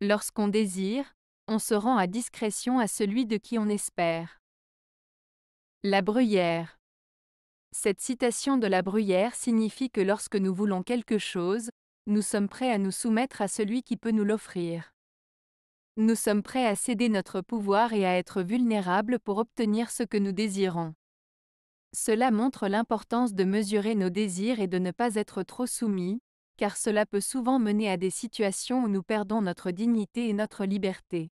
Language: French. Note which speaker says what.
Speaker 1: Lorsqu'on désire, on se rend à discrétion à celui de qui on espère. La bruyère. Cette citation de la bruyère signifie que lorsque nous voulons quelque chose, nous sommes prêts à nous soumettre à celui qui peut nous l'offrir. Nous sommes prêts à céder notre pouvoir et à être vulnérables pour obtenir ce que nous désirons. Cela montre l'importance de mesurer nos désirs et de ne pas être trop soumis, car cela peut souvent mener à des situations où nous perdons notre dignité et notre liberté.